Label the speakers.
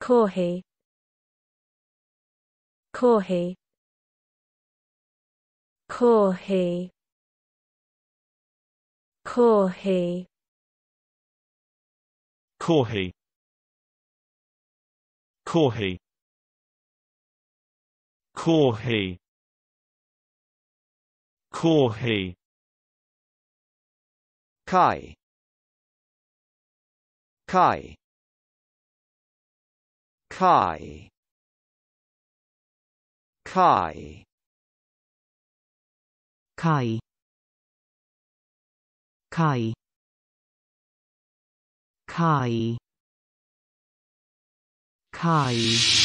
Speaker 1: Corhi Corhi Corhi Corhi Corhi Corhi Corhi Corhi Kai Kai Kai Kai Kai Kai Kai Kai